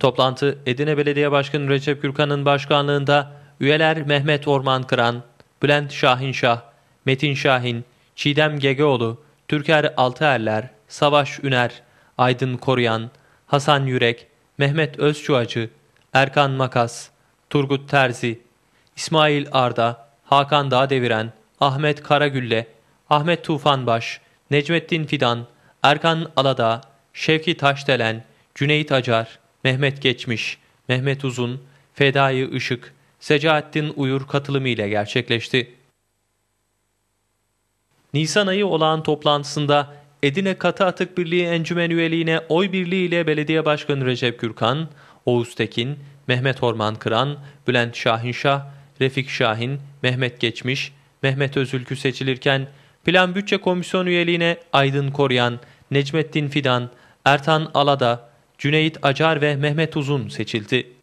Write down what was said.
Toplantı Edine Belediye Başkanı Recep Gürkan'ın başkanlığında üyeler Mehmet Orman Kıran, Bülent Şahinşah, Metin Şahin, Çiğdem Gegeoğlu, Türker Altıerler, Savaş Üner, Aydın Koruyan, Hasan Yürek, Mehmet Özçuacı, Erkan Makas, Turgut Terzi, İsmail Arda, Hakan Dağdeviren, Ahmet Karagülle, Ahmet Tufanbaş, Necmettin Fidan, Erkan Alada, Şevki Taşdelen, Cüneyt Acar, Mehmet Geçmiş, Mehmet Uzun, Fedai Işık, Secaettin Uyur katılımı ile gerçekleşti. Nisan ayı olağan toplantısında Edine Katı Atık Birliği Encümen üyeliğine oy birliği ile Belediye Başkanı Recep Gürkan, Oğuz Tekin, Mehmet Orman Kıran, Bülent Şahinşah, Refik Şahin, Mehmet Geçmiş, Mehmet Özülkü seçilirken Plan Bütçe Komisyonu üyeliğine Aydın Koruyan, Necmettin Fidan, Ertan Alada, Cüneyt Acar ve Mehmet Uzun seçildi.